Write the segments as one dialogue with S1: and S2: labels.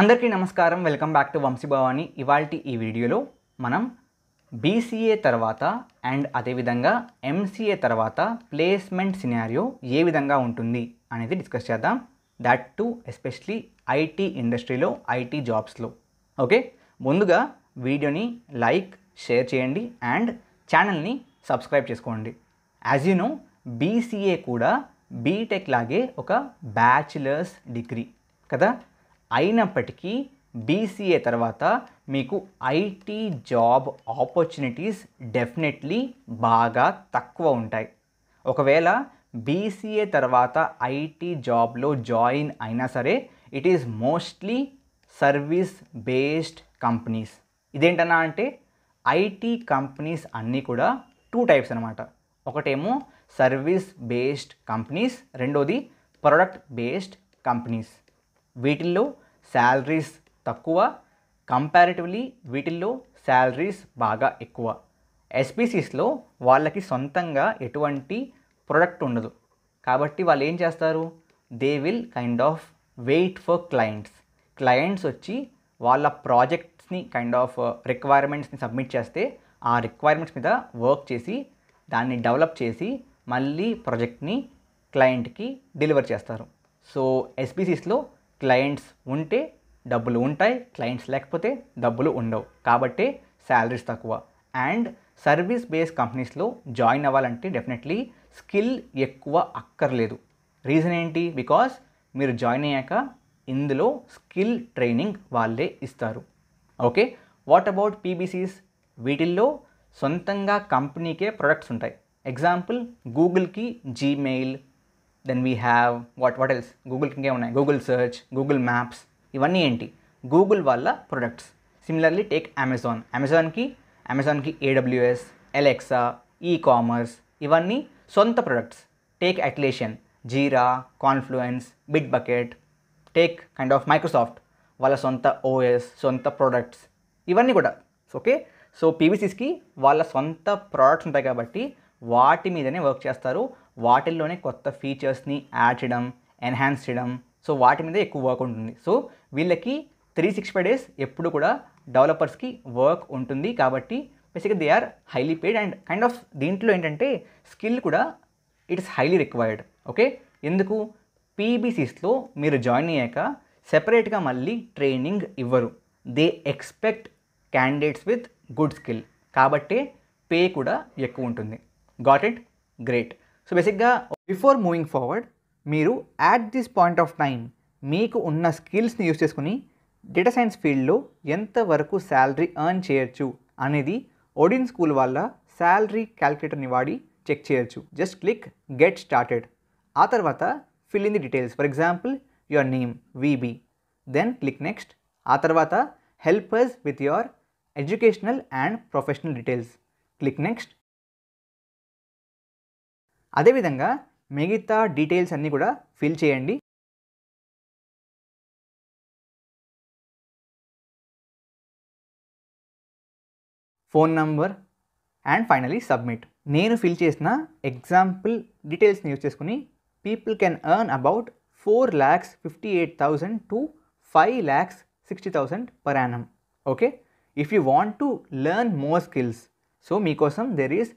S1: అందరికీ నమస్కారం welcome back to వంశీభవాని ఇవాల్టి ఈ వీడియోలో మనం బీసీఏ తర్వాత అండ్ అదేవిధంగా ఎంసీఏ తర్వాత ప్లేస్మెంట్ సినారియో ఏ విధంగా ఉంటుంది అనేది డిస్కస్ చేద్దాం దాట్ టు ఎస్పెషలీ ఐటీ ఇండస్ట్రీలో ఐటీ జాబ్స్లో ఓకే ముందుగా వీడియోని లైక్ షేర్ చేయండి అండ్ ఛానల్ని సబ్స్క్రైబ్ చేసుకోండి యాజ్ యూ నో బీసీఏ కూడా బీటెక్ లాగే ఒక బ్యాచిలర్స్ డిగ్రీ కదా అయినప్పటికీ బీసీఏ తర్వాత మీకు ఐటీ జాబ్ ఆపర్చునిటీస్ డెఫినెట్లీ బాగా తక్కువ ఉంటాయి ఒకవేళ బీసీఏ తర్వాత ఐటీ జాబ్లో జాయిన్ అయినా సరే it is mostly service based companies ఇదేంటన్నా అంటే ఐటీ కంపెనీస్ అన్నీ కూడా టూ టైప్స్ అనమాట ఒకటేమో సర్వీస్ బేస్డ్ కంపెనీస్ రెండోది ప్రొడక్ట్ బేస్డ్ కంపెనీస్ వీటిల్లో శాలరీస్ తక్కువ కంపారిటివ్లీ వీటిల్లో శాలరీస్ బాగా ఎక్కువ ఎస్పీసీస్లో వాళ్ళకి సొంతంగా ఎటువంటి ప్రొడక్ట్ ఉండదు కాబట్టి వాళ్ళు ఏం చేస్తారు they will kind of wait for clients clients వచ్చి వాళ్ళ ప్రాజెక్ట్స్ని కైండ్ ఆఫ్ రిక్వైర్మెంట్స్ని సబ్మిట్ చేస్తే ఆ రిక్వైర్మెంట్స్ మీద వర్క్ చేసి దాన్ని డెవలప్ చేసి మళ్ళీ ప్రాజెక్ట్ని క్లయింట్కి డెలివర్ చేస్తారు సో ఎస్పీసీస్లో క్లయింట్స్ ఉంటే డబ్బులు ఉంటాయి క్లయింట్స్ లేకపోతే డబ్బులు ఉండవు కాబట్టి శాలరీస్ తక్కువ అండ్ సర్వీస్ బేస్ కంపెనీస్లో జాయిన్ అవ్వాలంటే డెఫినెట్లీ స్కిల్ ఎక్కువ అక్కర్లేదు రీజన్ ఏంటి బికాస్ మీరు జాయిన్ అయ్యాక ఇందులో స్కిల్ ట్రైనింగ్ వాళ్ళే ఇస్తారు ఓకే వాట్ అబౌట్ పీబీసీస్ వీటిల్లో సొంతంగా కంపెనీకే ప్రొడక్ట్స్ ఉంటాయి ఎగ్జాంపుల్ గూగుల్కి Gmail then we have what what else Google ఇంకే ఉన్నాయి గూగుల్ సెర్చ్ గూగుల్ మ్యాప్స్ ఇవన్నీ ఏంటి గూగుల్ వాళ్ళ ప్రొడక్ట్స్ సిమిలర్లీ టేక్ అమెజాన్ అమెజాన్కి అమెజాన్కి ఏడబ్ల్యూఎస్ ఎలెక్సా ఈ కామర్స్ ఇవన్నీ సొంత products take Atlassian Jira Confluence Bitbucket take kind of Microsoft వాళ్ళ సొంత ఓఎస్ సొంత ప్రోడక్ట్స్ ఇవన్నీ కూడా ఓకే సో పీవీసీస్కి వాళ్ళ సొంత ప్రోడక్ట్స్ ఉంటాయి కాబట్టి వాటి మీదనే వర్క్ చేస్తారు వాటిల్లోనే కొత్త ఫీచర్స్ని యాడ్ చేయడం ఎన్హాన్స్ చేయడం సో వాటి మీద ఎక్కువ వర్క్ ఉంటుంది సో వీళ్ళకి త్రీ సిక్స్ ఫైవ్ డేస్ ఎప్పుడు కూడా డెవలపర్స్కి వర్క్ ఉంటుంది కాబట్టి బేసిక్గా they are highly paid and kind of దీంట్లో ఏంటంటే స్కిల్ కూడా ఇట్స్ హైలీ రిక్వైర్డ్ ఓకే ఎందుకు పీబీసీస్లో మీరు జాయిన్ అయ్యాక సెపరేట్గా మళ్ళీ ట్రైనింగ్ ఇవ్వరు they expect candidates with good skill కాబట్టే పే కూడా ఎక్కువ ఉంటుంది గాట్ ఇట్ గ్రేట్ సో బేసిక్గా బిఫోర్ మూవింగ్ ఫార్వర్డ్ మీరు at this point of time మీకు ఉన్న స్కిల్స్ని యూస్ చేసుకుని డేటా సైన్స్ ఫీల్డ్లో ఎంతవరకు శాలరీ ఎర్న్ చేయొచ్చు అనేది ఒడిన్ స్కూల్ వాళ్ళ శాలరీ క్యాలిక్యులేటర్ని వాడి చెక్ చేయొచ్చు జస్ట్ క్లిక్ గెట్ స్టార్టెడ్ ఆ తర్వాత fill in the details for example your name VB then click next ఆ తర్వాత helpers with your educational and professional details click next అదేవిధంగా మిగతా డీటెయిల్స్ అన్నీ కూడా ఫిల్ చేయండి phone number and finally submit నేను ఫిల్ చేసిన ఎగ్జాంపుల్ డీటెయిల్స్ని యూజ్ చేసుకుని people can earn about four lakhs fifty eight thousand to five lakhs sixty thousand per annum okay if you want to learn more skills so మీకోసం there is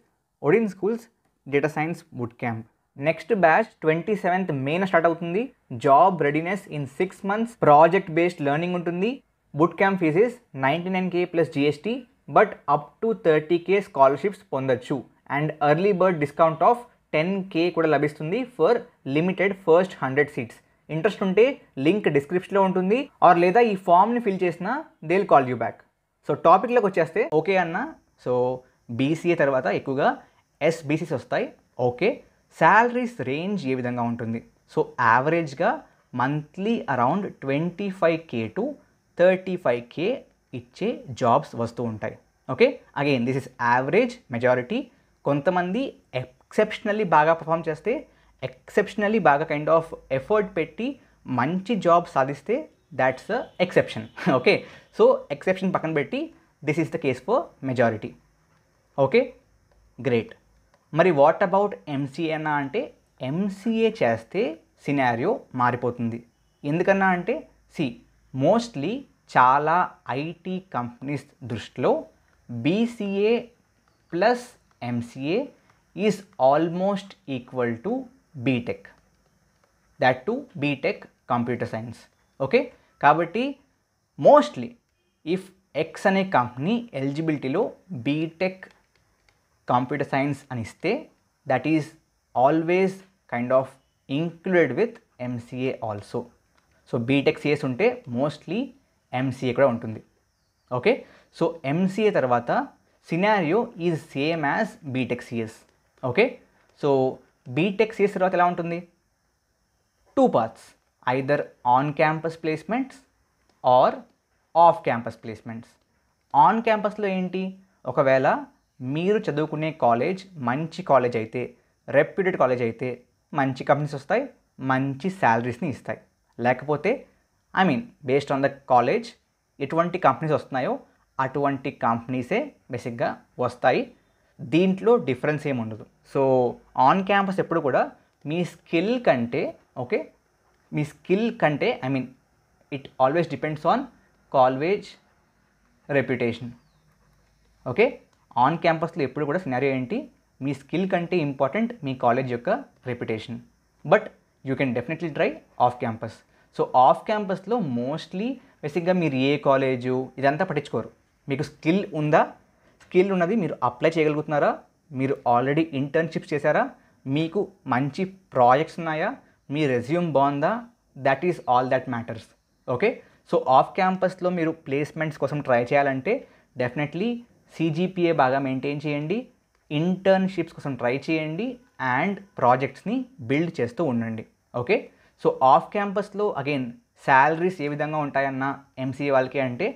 S1: Odin school's data science bootcamp next batch twenty seventh మేన start అవుతుంది job readiness in six months project based learning ఉంటుంది bootcamp fees is ninety nine K plus GST but up to thirty K scholarships పొందొచ్చు and early bird discount of ten K కూడా లభిస్తుంది for limited first hundred seats interest ఉంటే link డిస్క్రిప్షన్లో ఉంటుంది or లేదా ఈ ఫామ్ని ఫిల్ చేసినా they'll call you back so టాపిక్లోకి వచ్చేస్తే ఓకే అన్న సో బీసీఏ తర్వాత ఎక్కువగా ఎస్బీసీస్ వస్తాయి ఓకే శాలరీస్ రేంజ్ ఏ విధంగా ఉంటుంది సో యావరేజ్గా monthly around twenty five K to thirty five K ఇచ్చే జాబ్స్ వస్తూ ఉంటాయి okay again this is average majority కొంతమంది ఎక్సెప్షనల్లీ బాగా పర్ఫామ్ చేస్తే ఎక్సెప్షనల్లీ బాగా కైండ్ ఆఫ్ ఎఫర్ట్ పెట్టి మంచి జాబ్ సాధిస్తే that's a exception okay so exception పక్కన పెట్టి this is the case for majority okay great మరి వాట్ అబౌట్ ఎంసీఏనా అంటే ఎంసీఏ చేస్తే సినారియో మారిపోతుంది ఎందుకన్నా అంటే సి మోస్ట్లీ చాలా ఐటీ కంపెనీస్ దృష్టిలో BCA plus MCA is almost equal to BTech that to BTech computer science okay కాబట్టి మోస్ట్లీ ఇఫ్ ఎక్స్ అనే కంపెనీ ఎలిజిబిలిటీలో బీటెక్ కంప్యూటర్ సైన్స్ అని ఇస్తే that is always kind of included with MCA also so BTech CS ఉంటే mostly MCA కూడా ఉంటుంది okay so MCA తర్వాత scenario is same as BTech CS okay so BTech CS తర్వాత ఎలా ఉంటుంది two parts either on campus placements or off campus placements on క్యాంపస్లో ఏంటి ఒకవేళ మీరు చదువుకునే కాలేజ్ మంచి కాలేజ్ అయితే రెప్యూటెడ్ కాలేజ్ అయితే మంచి కంపెనీస్ వస్తాయి మంచి శాలరీస్ని ఇస్తాయి లేకపోతే I mean based on the college ఎటువంటి కంపెనీస్ వస్తున్నాయో అటువంటి కంపెనీసే బేసిక్గా వస్తాయి దీంట్లో డిఫరెన్స్ ఏమి ఉండదు సో ఆన్ క్యాంపస్ ఎప్పుడు కూడా మీ స్కిల్ కంటే ఓకే మీ స్కిల్ కంటే I mean it always depends on college reputation okay on క్యాంపస్లో ఎప్పుడు కూడా సినారియో ఏంటి మీ స్కిల్ కంటే ఇంపార్టెంట్ మీ కాలేజ్ యొక్క reputation but you can definitely try off campus so off క్యాంపస్లో మోస్ట్లీ బేసిక్గా మీరు ఏ కాలేజు ఇదంతా పట్టించుకోరు మీకు స్కిల్ ఉందా స్కిల్ ఉన్నది మీరు అప్లై చేయగలుగుతున్నారా మీరు ఆల్రెడీ ఇంటర్న్షిప్స్ చేశారా మీకు మంచి ప్రాజెక్ట్స్ ఉన్నాయా మీ రెజ్యూమ్ బాగుందా that is all that matters okay so off క్యాంపస్లో మీరు ప్లేస్మెంట్స్ కోసం ట్రై చేయాలంటే డెఫినెట్లీ సీజీపీఏ బాగా మెయింటైన్ చేయండి ఇంటర్న్షిప్స్ కోసం ట్రై చేయండి అండ్ ప్రాజెక్ట్స్ని బిల్డ్ చేస్తూ ఉండండి ఓకే సో ఆఫ్ క్యాంపస్లో అగైన్ శాలరీస్ ఏ విధంగా ఉంటాయన్న ఎంసీఏ వాళ్ళకి అంటే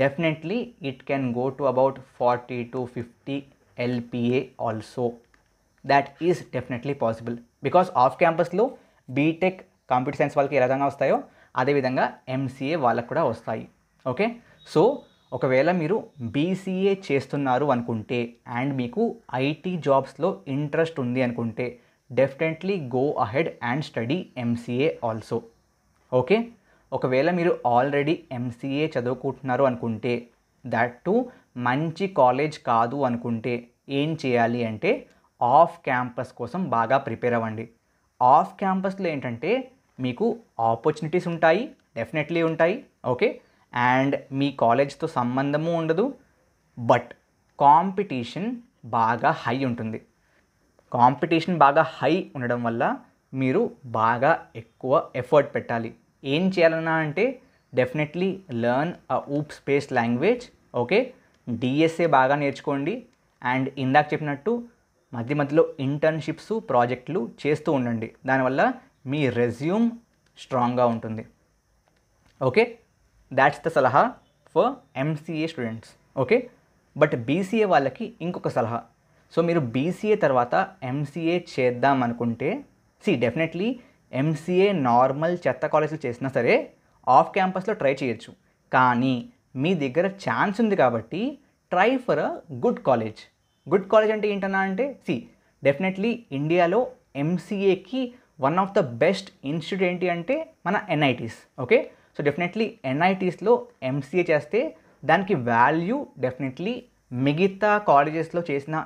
S1: definitely it can go to about forty to fifty LPA also that is definitely possible because off క్యాంపస్లో బీటెక్ కంప్యూటర్ సైన్స్ వాళ్ళకి ఏ విధంగా వస్తాయో అదేవిధంగా ఎంసీఏ వాళ్ళకు కూడా వస్తాయి ఓకే సో ఒకవేళ మీరు బీసీఏ చేస్తున్నారు అనుకుంటే అండ్ మీకు ఐటీ జాబ్స్లో ఇంట్రెస్ట్ ఉంది అనుకుంటే definitely go ahead and study MCA also okay ఒకవేళ మీరు ఆల్రెడీ ఎంసీఏ చదువుకుంటున్నారు అనుకుంటే దట్ టు మంచి కాలేజ్ కాదు అనుకుంటే ఏం చేయాలి అంటే ఆఫ్ క్యాంపస్ కోసం బాగా ప్రిపేర్ అవ్వండి ఆఫ్ క్యాంపస్లో ఏంటంటే మీకు ఆపర్చునిటీస్ ఉంటాయి డెఫినెట్లీ ఉంటాయి ఓకే అండ్ మీ కాలేజ్తో సంబంధము ఉండదు బట్ కాంపిటీషన్ బాగా హై ఉంటుంది కాంపిటీషన్ బాగా హై ఉండడం వల్ల మీరు బాగా ఎక్కువ ఎఫర్ట్ పెట్టాలి ఏం చేయాలన్నా అంటే definitely learn a OOP space language okay DSA బాగా నేర్చుకోండి అండ్ ఇందాక చెప్పినట్టు మధ్య మధ్యలో ఇంటర్న్షిప్స్ ప్రాజెక్టులు చేస్తూ ఉండండి దానివల్ల మీ రెజ్యూమ్ స్ట్రాంగ్గా ఉంటుంది ఓకే దాట్స్ ద సలహా for MCA students okay but BCA వాళ్ళకి ఇంకొక సలహా సో మీరు బీసీఏ తర్వాత ఎంసీఏ చేద్దాం అనుకుంటే సి డెఫినెట్లీ ఎంసీఏ నార్మల్ చెత్త కాలేజీలు చేసినా సరే ఆఫ్ క్యాంపస్లో ట్రై చేయొచ్చు కానీ మీ దగ్గర ఛాన్స్ ఉంది కాబట్టి try for a good college good college అంటే ఏంటన్నా అంటే సి డెఫినెట్లీ ఇండియాలో ఎంసీఏకి one of the best institute ఏంటి అంటే మన ఎన్ఐటీస్ ఓకే సో డెఫినెట్లీ ఎన్ఐటీస్లో ఎంసీఏ చేస్తే దానికి వాల్యూ డెఫినెట్లీ మిగతా కాలేజెస్లో చేసిన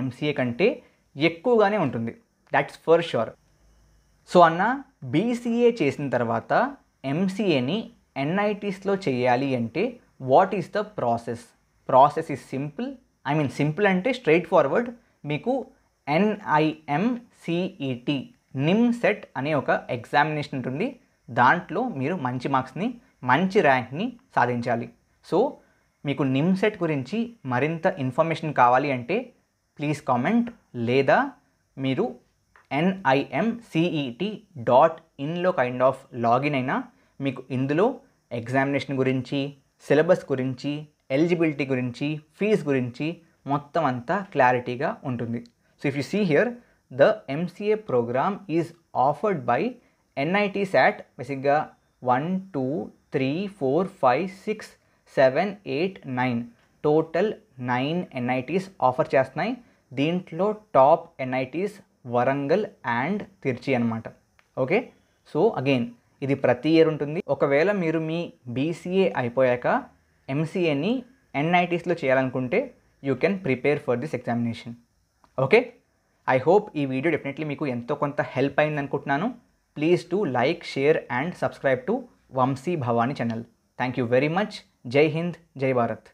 S1: ఎంసీఏ కంటే ఎక్కువగానే ఉంటుంది దాట్స్ ఫర్ షూర్ సో అన్న బీసీఏ చేసిన తర్వాత ఎంసీఏని ఎన్ఐటీస్లో చేయాలి అంటే what is the process process is simple I mean simple అంటే స్ట్రైట్ ఫార్వర్డ్ మీకు ఎన్ఐఎంసిఈటి నిమ్ సెట్ అనే ఒక ఎగ్జామినేషన్ ఉంటుంది దాంట్లో మీరు మంచి మార్క్స్ని మంచి ర్యాంక్ని సాధించాలి సో మీకు నిమ్సెట్ గురించి మరింత ఇన్ఫర్మేషన్ కావాలి అంటే ప్లీజ్ కామెంట్ లేదా మీరు ఎన్ఐఎంసిఈటి e డాట్ ఇన్లో కైండ్ ఆఫ్ లాగిన్ అయినా మీకు ఇందులో ఎగ్జామినేషన్ గురించి సిలబస్ గురించి ఎలిజిబిలిటీ గురించి ఫీజ్ గురించి మొత్తం అంతా క్లారిటీగా ఉంటుంది so if you see here the MCA programme is offered by NIT శాట్ బేసిక్గా one two three four five six seven eight nine total nine NITs offer చేస్తున్నాయి దీంట్లో top NITs Warangal and Trichy అనమాట ఓకే సో అగైన్ ఇది ప్రతి year ఉంటుంది ఒకవేళ మీరు మీ బీసీఏ అయిపోయాక ఎంసీఏని ఎన్ఐటీస్లో చేయాలనుకుంటే you can prepare for this examination okay I hope ఈ వీడియో డెఫినెట్లీ మీకు ఎంతో కొంత హెల్ప్ అయింది అనుకుంటున్నాను please do like, share and subscribe to Vamsi Bhavani channel. Thank you very much. Jai Hind, Jai Bharat.